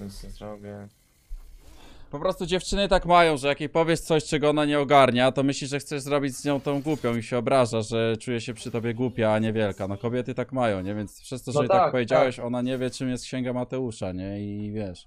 nic nie zrobię. Po prostu dziewczyny tak mają, że jak jej powiesz coś, czego ona nie ogarnia, to myśli, że chcesz zrobić z nią tą głupią i się obraża, że czuje się przy tobie głupia, a nie wielka. No kobiety tak mają, nie? Więc przez to, no że no jej tak, tak powiedziałeś, tak. ona nie wie, czym jest Księga Mateusza, nie? I wiesz.